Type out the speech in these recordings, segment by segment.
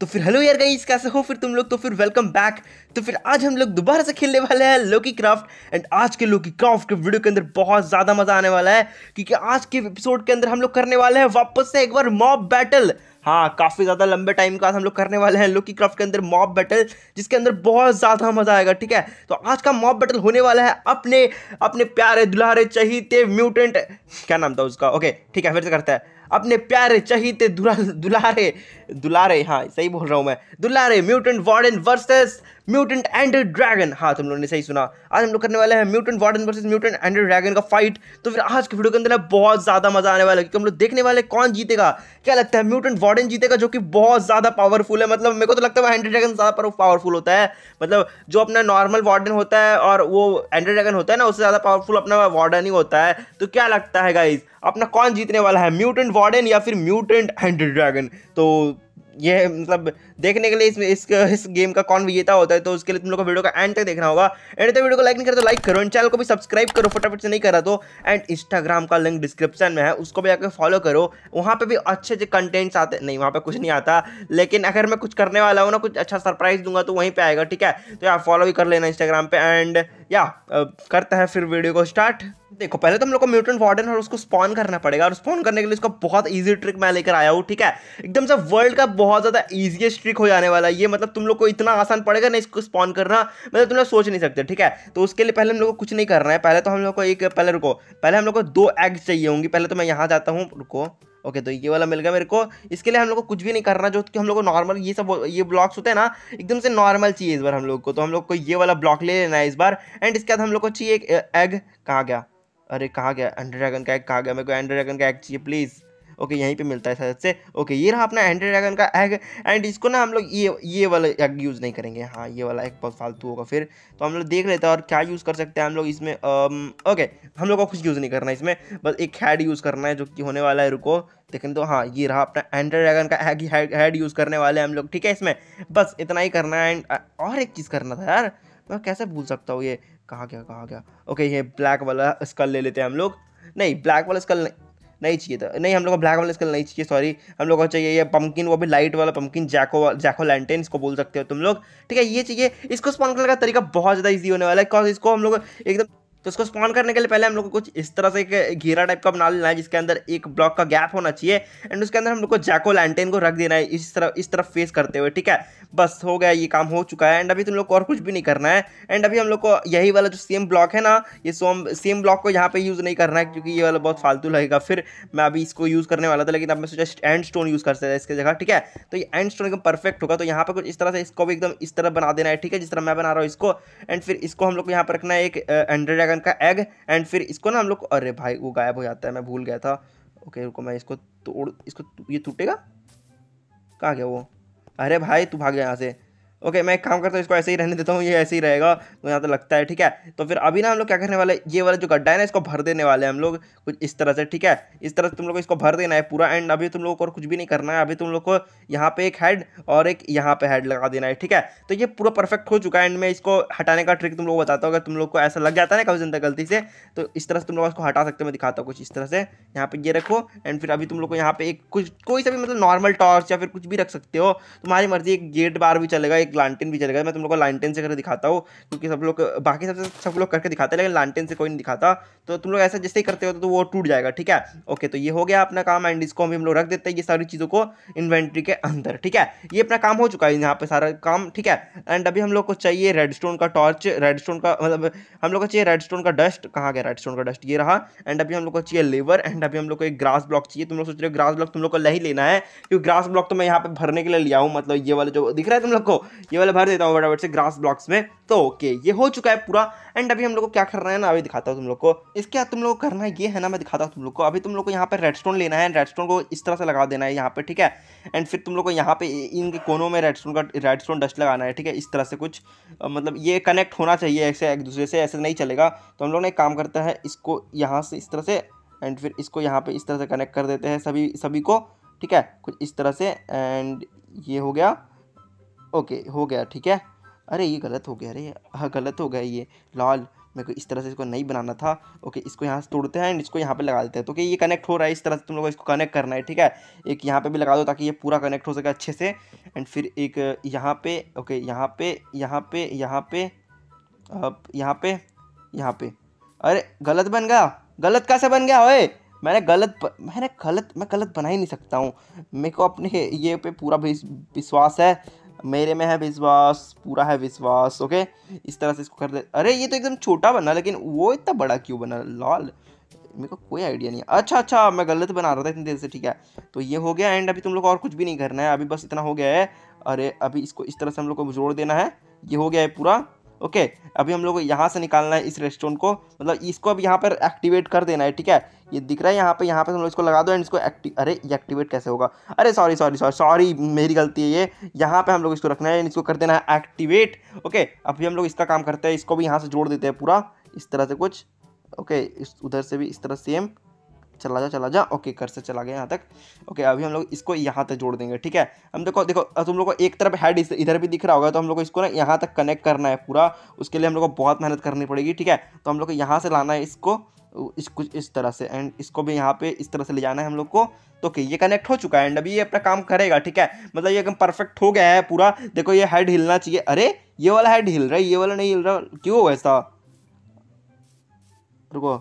तो फिर हेलो यार गाइस कैसे हो फिर तुम लोग तो फिर वेलकम बैक तो फिर आज हम लोग दोबारा से खेलने वाले हैं लोकी क्राफ्ट एंड आज के लोकी क्राफ्ट के वीडियो के अंदर बहुत ज़्यादा मज़ा आने वाला है क्योंकि आज के एपिसोड के अंदर हम लोग करने वाले हैं वापस से एक बार मॉब बैटल हाँ काफ़ी ज़्यादा लंबे टाइम का हम लोग करने वाले हैं लोकी क्राफ्ट के अंदर मॉब बैटल जिसके अंदर बहुत ज़्यादा मज़ा आएगा ठीक है तो आज का मॉब बैटल होने वाला है अपने अपने प्यारे दुलारे चहीते म्यूटेंट क्या नाम था उसका ओके ठीक है फिर से करता है अपने प्यारे चहीते दुलारे दुलारे हाँ सही बोल रहा हूँ मैं दुलारे mutant warden versus mutant end dragon हाँ तुम लोगों ने सही सुना आज हम लोग करने वाले हैं mutant warden versus mutant end dragon का फाइट तो फिर आज के वीडियो के अंदर बहुत ज़्यादा मजा आने वाला है क्योंकि हम लोग देखने वाले कौन जीतेगा क्या लगता है म्यूटेंट वार्डन जीतेगा जो कि बहुत ज़्यादा पावरफुल है मतलब मेरे को तो लगता है एंडर ड्रैगन ज़्यादा पावरफुल होता है मतलब जो अपना नॉर्मल वार्डन होता है और वो एंडर ड्रैगन होता है ना उससे ज़्यादा पावरफुल अपना वार्डन ही होता है तो क्या लगता है गाइज अपना कौन जीतने वाला है म्यूटेंट वार्डन या फिर म्यूटेंट एंड ड्रैगन तो ये मतलब देखने के लिए इसमें इस, इस गेम का कौन विजेता होता है तो उसके लिए तुम लोग को वीडियो का एंड तक देखना होगा एंड तक वीडियो को लाइक नहीं करो तो लाइक करो एंड चैनल को भी सब्सक्राइब करो फटाफट से नहीं करा तो एंड इंस्टाग्राम का लिंक डिस्क्रिप्शन में है उसको भी आकर फॉलो करो वहाँ पर भी अच्छे अच्छे कंटेंट्स आते नहीं वहाँ पर कुछ नहीं आता लेकिन अगर मैं कुछ करने वाला हूँ ना कुछ अच्छा सरप्राइज दूंगा तो वहीं पर आएगा ठीक है तो यार फॉलो भी कर लेना इंस्टाग्राम पर एंड या करता है फिर वीडियो को स्टार्ट देखो पहले तो हम लोग को म्यूटेंट वार्डन और उसको स्पॉन करना पड़ेगा और स्पॉन करने के लिए उसका बहुत इजी ट्रिक मैं लेकर आया हूँ ठीक है एकदम से वर्ल्ड का बहुत ज़्यादा इजीएस्ट ट्रिक हो जाने वाला है ये मतलब तुम लोग को इतना आसान पड़ेगा ना इसको स्पॉन करना मतलब तुम लोग सोच नहीं सकते ठीक है तो उसके लिए पहले हम लोग को कुछ नहीं करना है पहले तो हम लोग को एक पहले रुको पहले हम लोग को दो एग्स चाहिए होंगी पहले तो मैं यहाँ जाता हूँ रुको ओके तो ये वाला मिल गया मेरे को इसके लिए हम लोग को कुछ भी नहीं करना जो कि हम लोग को नॉर्मल ये सब ये ब्लॉक्स होते हैं ना एकदम से नॉर्मल चाहिए इस बार हम लोग को तो हम लोग को ये वाला ब्लॉक ले लेना है इस बार एंड इसके बाद हम लोग को चाहिए एक एग कहाँ गया अरे कहाँ गया एंडर ड्रैगन का एग कहाँ गया मेरे को एंडर ड्रैगन का एग चाहिए प्लीज़ ओके यहीं पे मिलता है शायद से ओके ये रहा अपना एंडर ड्रैगन का एग एंड इसको ना हम लोग ये ये वाला एग यूज़ नहीं करेंगे हाँ ये वाला एग बहुत फालतू होगा फिर तो हम लोग देख लेते हैं और क्या यूज़ कर सकते हैं हम लोग इसमें अम, um, ओके हम लोग को कुछ यूज़ नहीं करना है इसमें बस एक हैड यूज़ करना है जो कि होने वाला है रुको लेकिन तो हाँ ये रहा अपना एंडर ड्रैगन का एग हैड यूज़ करने वाले हैं हम लोग ठीक है इसमें बस इतना ही करना है एंड और एक चीज़ करना था यार मैं कैसे भूल सकता हूँ ये कहा गया कहा गया ओके ये ब्लैक वाला स्कल ले लेते हैं हम लोग नहीं ब्लैक वाला स्कल नहीं नहीं चाहिए था नहीं हम लोग को ब्लैक वाला स्कल नहीं चाहिए सॉरी हम लोग को चाहिए ये पम्पकिन वो भी लाइट वाला पम्पकिन जैको जैको लैंटेन इसको बोल सकते हो तुम लोग ठीक है ये चाहिए इसको स्पॉन करने का तरीका बहुत ज़्यादा ईजी होने वाला है इसको हम लोग एकदम तो इसको स्पॉन करने के लिए पहले हम लोग को कुछ इस तरह से एक घेरा टाइप का बना लेना है जिसके अंदर एक ब्लॉक का गैप होना चाहिए एंड उसके अंदर हम लोग को जैको लैंटेन को रख देना है इस तरह इस तरफ फेस करते हुए ठीक है बस हो गया ये काम हो चुका है एंड अभी तुम लोग को और कुछ भी नहीं करना है एंड अभी हम लोग को यही वाला जो सेम ब्लॉक है ना ये सोम सेम ब्लॉक को यहाँ पर यूज़ नहीं करना है क्योंकि ये वाला बहुत फालतू लगेगा फिर मैं अभी इसको यूज़ करने वाला था लेकिन अब मैं सोचा एंड स्टोन यूज़ कर सकता है इसके जगह ठीक है तो ये एंड स्टोन एकदम परफेक्ट होगा तो यहाँ पर कुछ इस तरह से इसको भी एकदम इस तरह बना देना है ठीक है जिस तरह मैं बना रहा हूँ इसको एंड फिर इसको हम लोग को यहाँ पर रखना है एक एंड्रेड रन का एग एंड फिर इसको ना हम लोग अरे भाई वो गायब हो जाता है मैं भूल गया था ओके रुको मैं इसको तोड़ इसको ये टूटेगा कहाँ गया वो अरे भाई तू भाग गया यहाँ से ओके मैं एक काम करता हूँ इसको ऐसे ही रहने देता हूँ ये ऐसे ही रहेगा तो यहाँ तो लगता है ठीक है तो फिर अभी ना हम लोग क्या करने वाले ये वाला जो गड्ढा है ना इसको भर देने वाले हैं हम लोग कुछ इस तरह से ठीक है इस तरह से तुम लोग को इसको भर देना है पूरा एंड अभी तुम लोग को और कुछ भी नहीं करना है अभी तुम लोग को यहाँ पे एक हेड और एक यहाँ पे हेड लगा देना है ठीक है तो ये पूरा परफेक्ट हो चुका है एंड में इसको हटाने का ट्रिक तुम लोग बताता हूँ अगर तुम लोग को ऐसा लग जाता है ना कभी जिंदा गलती से तो इस तरह से तुम लोग इसको हटा सकते हो मैं दिखाता हूँ कुछ इस तरह से यहाँ पे ये रखो एंड फिर अभी तुम लोग को यहाँ पे एक कुछ कोई सा भी मतलब नॉर्मल टॉर्च या फिर कुछ भी रख सकते हो तुम्हारी मर्जी एक गेट बार भी चलेगा एक लालटेन भी चलेगा मैं तुम लोग को लालटेन से करके दिखाता हूँ क्योंकि सब लोग बाकी सबसे सब लोग करके दिखाते हैं लेकिन लालटेन से कोई नहीं दिखाता तो तुम लोग ऐसा जैसे ही करते हो तो, तो वो टूट जाएगा ठीक है ओके तो ये हो गया अपना काम एंड इसको हम लोग रख देते हैं ये सारी चीज़ों को इन्वेंट्री के अंदर ठीक है ये अपना काम हो चुका है यहाँ पर सारा काम ठीक है एंड अभी हम लोग को चाहिए रेडस्टोन का टॉर्च रेडस्टोन का मतलब हम लोग को चाहिए रेडस्टोन का डस्ट कहाँ गया रेडस्टोन का डस्ट ये रहा एंड अभी हम लोग को चाहिए लेबर एंड अभी हम लोग को एक ग्रास ब्लॉक चाहिए तुम लोग सोच रहे हो ग्रास ब्लॉक तुम लोग को नहीं लेना है क्योंकि ग्रास ब्लॉक तो मैं यहाँ पर भरने के लिए लिया हूँ मतलब ये वाले जो दिख रहा है तुम लोग को ये वाला भर देता हूँ फटाफट से ग्रास ब्लॉक्स में तो ओके ये हो चुका है पूरा एंड अभी हम लोग को क्या करना है ना अभी दिखाता हूँ तुम लोग को इसके बाद तुम लोग को करना ये है ना मैं दिखाता हूँ तुम लोग को अभी तुम लोग को यहाँ पर स्टोन लेना है स्टोन को इस तरह से लगा देना है यहाँ पे ठीक है एंड फिर तुम लोग को यहाँ पे इनके कोनों में स्टोन का स्टोन डस्ट लगाना है ठीक है इस तरह से कुछ मतलब ये कनेक्ट होना चाहिए ऐसे एक दूसरे से ऐसे नहीं चलेगा तो हम लोग ने एक काम करता है इसको यहाँ से इस तरह से एंड फिर इसको यहाँ पे इस तरह से कनेक्ट कर देते हैं सभी सभी को ठीक है कुछ इस तरह से एंड ये हो गया ओके हो गया ठीक है अरे ये गलत हो गया अरे हाँ गलत हो गया ये लाल मेरे को इस तरह से इसको नहीं बनाना था ओके इसको यहाँ से तोड़ते हैं एंड इसको यहाँ पे लगा देते हैं तो कि ये कनेक्ट हो रहा है इस तरह से तुम लोगों को इसको कनेक्ट करना है ठीक है एक यहाँ पे भी लगा दो ताकि ये पूरा कनेक्ट हो सके अच्छे से एंड फिर एक यहाँ पे ओके यहाँ पे यहाँ पे यहाँ पे अब यहाँ पे यहाँ पे अरे गलत बन गया गलत कैसे बन गया अरे मैंने गलत मैंने गलत मैं गलत बना ही नहीं सकता हूँ मेरे को अपने ये पे पूरा विश्वास है मेरे में है विश्वास पूरा है विश्वास ओके इस तरह से इसको कर दे अरे ये तो एकदम छोटा बना लेकिन वो इतना बड़ा क्यों बना लाल मेरे को कोई आइडिया नहीं अच्छा अच्छा मैं गलत बना रहा था इतनी देर से ठीक है तो ये हो गया एंड अभी तुम लोग और कुछ भी नहीं करना है अभी बस इतना हो गया है अरे अभी इसको इस तरह से हम लोग को जोड़ देना है ये हो गया है पूरा ओके अभी हम लोग को यहाँ से निकालना है इस रेस्टोरेंट को मतलब इसको अब यहाँ पर एक्टिवेट कर देना है ठीक है ये दिख रहा है यहाँ पे यहाँ पे हम लोग इसको लगा दो एंड इसको एक्टिव अरे ये एक्टिवेट कैसे होगा अरे सॉरी सॉरी सॉरी सॉरी मेरी गलती है ये यहाँ पे हम लोग इसको रखना है एंड इसको कर देना है एक्टिवेट ओके अभी हम लोग इसका काम करते हैं इसको भी यहाँ से जोड़ देते हैं पूरा इस तरह से कुछ ओके इस उधर से भी इस तरह सेम चला जा चला जा ओके कर से चला गया यहाँ तक ओके अभी हम लोग इसको यहाँ तक जोड़ देंगे ठीक है हम देखो देखो तुम लोग को एक तरफ हेड इधर भी दिख रहा होगा तो हम लोग को इसको ना यहाँ तक कनेक्ट करना है पूरा उसके लिए हम लोग को बहुत मेहनत करनी पड़ेगी ठीक है तो हम लोग को यहाँ से लाना है इसको इस कुछ इस तरह से एंड इसको भी यहाँ पे इस तरह से ले जाना है हम लोग को तो ओके ये कनेक्ट हो चुका है एंड अभी ये अपना काम करेगा ठीक है मतलब ये एकदम परफेक्ट हो गया है पूरा देखो ये हेड हिलना चाहिए अरे ये वाला हेड हिल रहा है ये वाला नहीं हिल रहा क्यों ऐसा रुको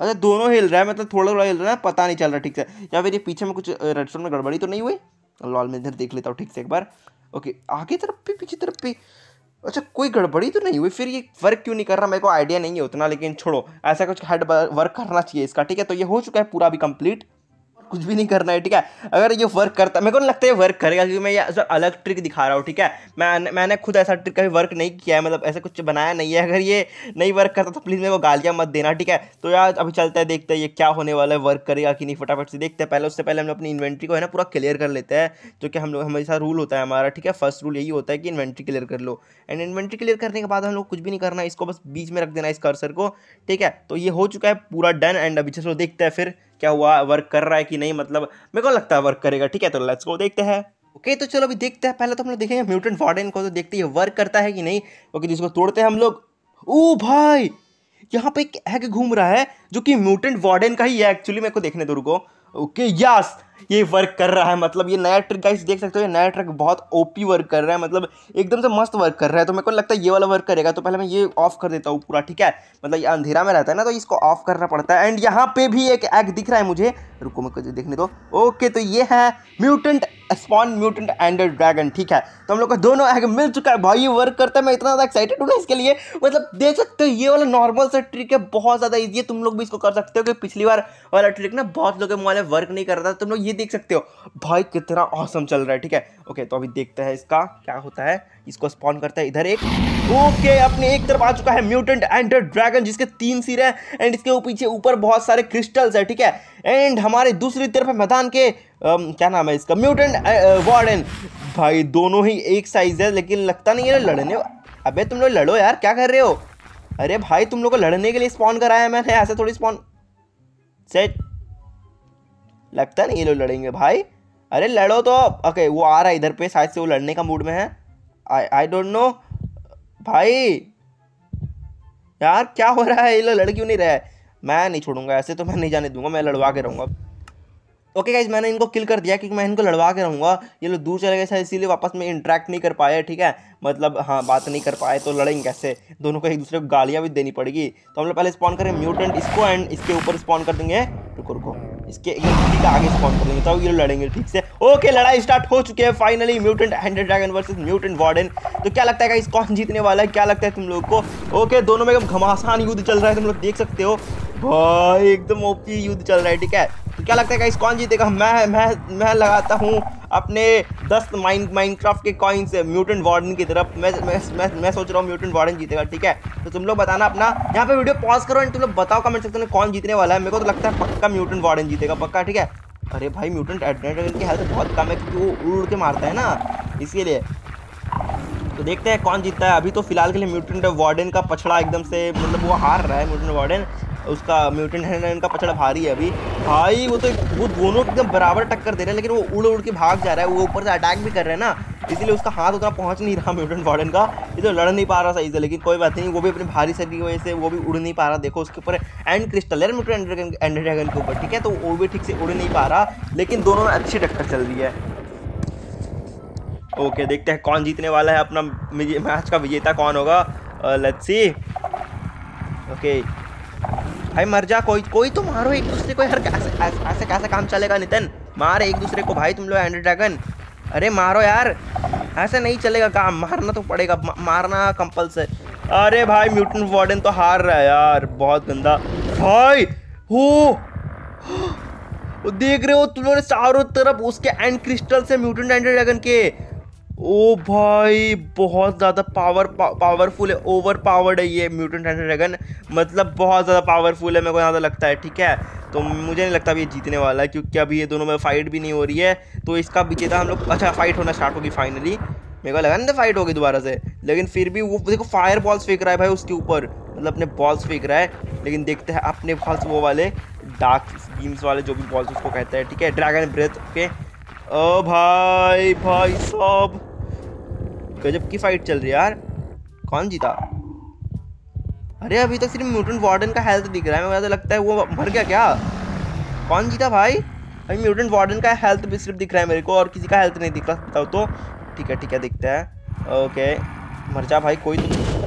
अरे दोनों हिल रहा है मतलब थोड़ा थोड़ा हिल रहा है पता नहीं चल रहा ठीक से या फिर ये पीछे में कुछ रेडस्टोन में गड़बड़ी तो नहीं हुई लॉल में इधर देख लेता हूँ ठीक से एक बार ओके आगे तरफ भी पीछे तरफ भी अच्छा कोई गड़बड़ी तो नहीं हुई फिर ये वर्क क्यों नहीं कर रहा मेरे को आइडिया नहीं है उतना लेकिन छोड़ो ऐसा कुछ हेड वर्क करना चाहिए इसका ठीक है तो ये हो चुका है पूरा भी कंप्लीट कुछ भी नहीं करना है ठीक है अगर ये वर्क करता मेरे को नहीं लगता है वर्क करेगा क्योंकि मैं ये अलग ट्रिक दिखा रहा हूँ ठीक है मैं मैंने खुद ऐसा ट्रिक कभी वर्क नहीं किया है मतलब ऐसा कुछ बनाया नहीं है अगर ये नहीं वर्क करता तो प्लीज़ मेरे को गालियाँ मत देना ठीक है तो यार अभी चलता है देखते हैं ये क्या होने वाला है वर्क करेगा कि नहीं फटाफट से देखते हैं पहले उससे पहले हम लोग अपनी इन्वेंट्री को है ना पूरा क्लियर कर लेते हैं जो कि हम लोग हमेशा रूल होता है हमारा ठीक है फर्स्ट रूल यही होता है कि इन्वेंट्री क्लियर कर लो एंड इन्वेंट्री क्लियर करने के बाद हम लोग कुछ भी नहीं करना इसको बस बीच में रख देना इस कर्सर को ठीक है तो ये हो चुका है पूरा डन एंड अभी चलो देखते हैं फिर क्या हुआ वर्क कर रहा है कि नहीं मतलब मेरे को लगता है वर्क करेगा ठीक है तो लेट्स गो देखते हैं ओके okay, तो चलो अभी देखते हैं पहले तो हम लोग देखेंगे म्यूटेंट वार्डन को तो देखते हैं वर्क करता है कि नहीं ओके okay, जिसको तो तोड़ते हैं हम लोग ओ भाई यहाँ पे एक हैक घूम रहा है जो कि म्यूटेंट वार्डन का ही है एक्चुअली मेरे को देखने दो रुको ओके यस ये वर्क कर रहा है मतलब ये नया ट्रिक गाइस देख सकते हो ये नया ट्रिक बहुत ओपी वर्क कर रहा है मतलब एकदम से मस्त वर्क कर रहा है तो मेरे को लगता है ये वाला वर्क करेगा तो पहले मैं ये ऑफ कर देता हूँ पूरा ठीक है मतलब ये अंधेरा में रहता है ना तो इसको ऑफ करना पड़ता है एंड यहाँ पे भी एक एग दिख रहा है मुझे रुको मैं देखने दो ओके तो ये है mutant spawn mutant end dragon ठीक है तो हम लोग का दोनों एग मिल चुका है भाई ये वर्क करता है मैं इतना ज़्यादा एक्साइटेड हूँ ना इसके लिए मतलब देख सकते हो ये वाला नॉर्मल सा ट्रिक है बहुत ज़्यादा ईजी है तुम लोग भी इसको कर सकते हो कि पिछली बार वाला ट्रिक ना बहुत लोगों के मोबाइल वर्क नहीं कर रहा था तुम लोग ये देख सकते हो भाई कितना औसम चल रहा है ठीक है ओके तो अभी देखते हैं इसका क्या होता है इसको स्पॉन करता है इधर एक ओके अपने एक तरफ आ चुका है म्यूटेंट एंड ड्रैगन जिसके तीन सिर हैं एंड इसके पीछे ऊपर बहुत सारे क्रिस्टल्स है ठीक है एंड हमारे दूसरी तरफ मैदान के क्या नाम है इसका म्यूटेंट वार्डन भाई दोनों ही एक साइज है लेकिन लगता नहीं है लड़ने अबे तुम लोग लड़ो यार क्या कर रहे हो अरे भाई तुम लोग को लड़ने के लिए स्पॉन कराया मैंने ऐसे थोड़ी स्पॉन सेट लगता नहीं ये लोग लड़ेंगे भाई अरे लड़ो तो ओके वो आ रहा है इधर पे शायद से वो लड़ने का मूड में है आई डोंट नो भाई यार क्या हो रहा है ये लोग लड़ क्यों नहीं रहा है मैं नहीं छोड़ूंगा ऐसे तो मैं नहीं जाने दूंगा मैं लड़वा के रहूँगा ओके गाइज मैंने इनको किल कर दिया क्योंकि मैं इनको लड़वा के रहूँगा ये लोग दूर चले गए शायद इसीलिए वापस में इंट्रैक्ट नहीं कर पाए ठीक है मतलब हाँ बात नहीं कर पाए तो लड़ेंगे कैसे दोनों को एक दूसरे को गालियाँ भी देनी पड़ेगी तो हम लोग पहले स्पॉन करें म्यूटेंट इसको एंड इसके ऊपर स्पॉन कर देंगे रुको रुको इसके एक ठीक आगे स्पॉन कर देंगे तब ये लड़ेंगे ठीक से ओके लड़ाई स्टार्ट हो चुकी है finally mutant hundred dragon versus mutant warden तो क्या लगता है इस कौन जीतने वाला है क्या लगता है तुम लोग को ओके दोनों में एकदम घमासान युद्ध चल रहा है तुम लोग देख सकते हो भाई एकदम ओपी युद्ध चल रहा है ठीक है तो क्या लगता है गाइस कौन जीतेगा मैं मैं मैं लगाता हूँ अपने दस माइन माइनक्राफ्ट के कॉइन से म्यूटेंट वार्डन की तरफ मैं मैं मैं, मैं सोच रहा हूँ म्यूटेंट वार्डन जीतेगा ठीक है तो तुम लोग बताना अपना यहाँ पे वीडियो पॉज करो एंड तुम लोग बताओ कमेंट सेक्शन में कौन जीतने वाला है मेरे को तो लगता है पक्का म्यूटेंट वार्डन जीतेगा पक्का ठीक है अरे भाई म्यूटेंट एडनेटर की हेल्थ बहुत कम है क्योंकि वो उड़ उड़ के मारता है ना इसीलिए तो देखते हैं कौन जीतता है अभी तो फिलहाल के लिए म्यूटेंट वार्डन का पछड़ा एकदम से मतलब वो हार रहा है म्यूटेंट वार्डन उसका म्यूटेंट है इनका पचड़ा भारी है अभी भाई वो तो वो दोनों एकदम बराबर टक्कर दे रहे हैं लेकिन वो उड़ उड़ के भाग जा रहा है वो ऊपर से अटैक भी कर रहे हैं ना इसलिए उसका हाथ उतना पहुंच नहीं रहा म्यूटेंट वार्डन का तो लड़ नहीं पा रहा सही से लेकिन कोई बात नहीं वो भी अपने भारी शरीर की वजह से वो भी उड़ नहीं पा रहा देखो उसके ऊपर एंड क्रिस्टल है म्यूटेंट एंड ड्रैगन के ऊपर ठीक है तो वो भी ठीक से उड़ नहीं पा रहा लेकिन दोनों में अच्छी टक्कर चल रही है ओके देखते हैं कौन जीतने वाला है अपना मैच का विजेता कौन होगा लेट्स सी ओके भाई मर जा कोई कोई तो मारो एक दूसरे को यार कैसे ऐसे कैसे काम चलेगा नितिन मार एक दूसरे को भाई तुम लोग एंड ड्रैगन अरे मारो यार ऐसे नहीं चलेगा काम मारना तो पड़ेगा मा, मारना कंपलसरी अरे भाई म्यूटन वार्डन तो हार रहा है यार बहुत गंदा भाई हो देख रहे हो तुम लोगों ने चारों तरफ उसके एंड क्रिस्टल से म्यूटेंट एंड ड्रैगन के ओ भाई बहुत ज़्यादा पावर पा, पावरफुल है ओवर पावर्ड है ये म्यूटेंट एंड ड्रैगन मतलब बहुत ज़्यादा पावरफुल है मेरे को ज़्यादा लगता है ठीक है तो मुझे नहीं लगता अभी ये जीतने वाला है क्योंकि अभी ये दोनों में फाइट भी नहीं हो रही है तो इसका विजेता हम लोग अच्छा फाइट होना स्टार्ट होगी फाइनली मेरे को लगा ना फाइट होगी दोबारा से लेकिन फिर भी वो देखो फायर बॉल्स फेंक रहा है भाई उसके ऊपर मतलब अपने बॉल्स फेंक रहा है लेकिन देखते हैं अपने बॉल्स वो वाले डार्क बीम्स वाले जो भी बॉल्स उसको कहते हैं ठीक है ड्रैगन ब्रेथ ओके ओ भाई भाई साहब गजब की फाइट चल रही है यार कौन जीता अरे अभी तक सिर्फ म्यूटेंट वार्डन का हेल्थ दिख रहा है मुझे तो लगता है वो मर गया क्या कौन जीता भाई अभी म्यूटेंट वार्डन का हेल्थ भी सिर्फ दिख रहा है मेरे को और किसी का हेल्थ नहीं दिख रहा तो ठीक है ठीक है दिखता है ओके मर जा भाई कोई तो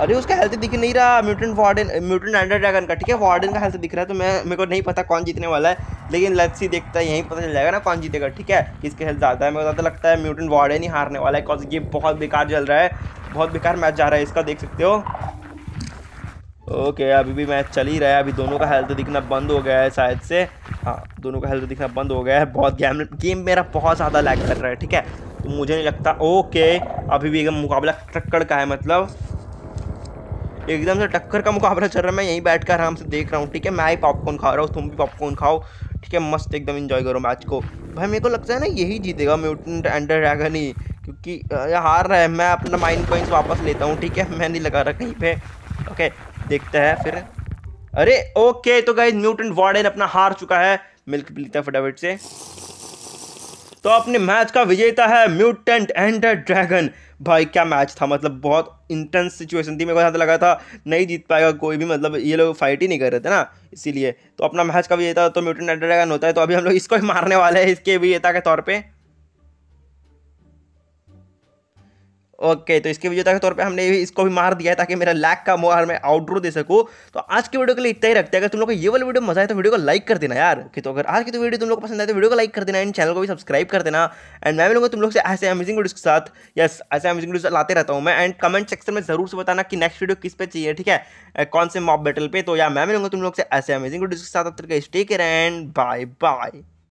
अरे उसका हेल्थ दिख नहीं रहा mutant warden mutant under dragon का ठीक है वार्डन का हेल्थ दिख रहा है तो मैं मेरे को नहीं पता कौन जीतने वाला है लेकिन सी देखता है यहीं पता चल जाएगा ना कौन जीतेगा ठीक है किसके हेल्थ ज़्यादा है मेरे को ज़्यादा लगता है म्यूटेंट वार्डन ही हारने वाला है बिकॉज ये बहुत बेकार चल रहा है बहुत बेकार मैच जा रहा है इसका देख सकते हो ओके अभी भी मैच चल ही रहा है अभी दोनों का हेल्थ दिखना बंद हो गया है शायद से हाँ दोनों का हेल्थ दिखना बंद हो गया है बहुत गेम गेम मेरा बहुत ज़्यादा लैग कर रहा है ठीक है तो मुझे नहीं लगता ओके अभी भी एकदम मुकाबला टक्कर का है मतलब एकदम से टक्कर का मुकाबला चल रहा है मैं यहीं बैठ कर आराम से देख रहा हूँ ठीक है मैं ही पॉपकॉर्न खा रहा हूँ तुम भी पॉपकॉर्न खाओ ठीक है मस्त एकदम इन्जॉय करो मैच को भाई मेरे को लगता है ना यही जीतेगा म्यूटेंट एंडर ड्रैगन ही क्योंकि हार रहा है मैं अपना माइंड पॉइंट्स वापस लेता हूँ ठीक है मैं नहीं लगा रहा कहीं पे ओके देखते हैं फिर अरे ओके तो गाइज म्यूटेंट वार्डन अपना हार चुका है मिल्क पी लेते हैं फटाफट से तो अपने मैच का विजेता है म्यूटेंट एंडर ड्रैगन भाई क्या मैच था मतलब बहुत इंटेंस सिचुएशन थी मेरे को ऐसा लगा था नहीं जीत पाएगा कोई भी मतलब ये लोग फाइट ही नहीं कर रहे थे ना इसीलिए तो अपना मैच कभी ये था तो म्यूटेंट एड्रेगन होता है तो अभी हम लोग इसको ही मारने वाले हैं इसके भी ये था के तौर पर ओके तो इसके विजेता के तौर पे हमने इसको भी मार दिया है ताकि मेरा लैक का मोहर मैं आउटडोर दे सकूँ तो आज की वीडियो के लिए इतना ही रखते हैं अगर तुम लोग को ये वाली वीडियो मजा आए तो वीडियो को लाइक कर देना यार कि तो अगर आज की तो वीडियो तुम लोग को पसंद आए तो वीडियो को लाइक कर देना एंड चैनल को भी सब्सक्राइब कर देना एंड मैं मिलूंगा तुम लोग से ऐसे अमेजिंग वीडियो के साथ यस ऐसे अमेजिंग वीडियो लाते रहता हूँ मैं एंड कमेंट सेक्शन में जरूर से बताना कि नेक्स्ट वीडियो किस पे चाहिए ठीक है uh, कौन से मॉप बैटल पे तो या मैं मिलूंगा तुम लोग से ऐसे अमेजिंग वीडियो के साथ अब तक स्टे करें एंड बाय बाय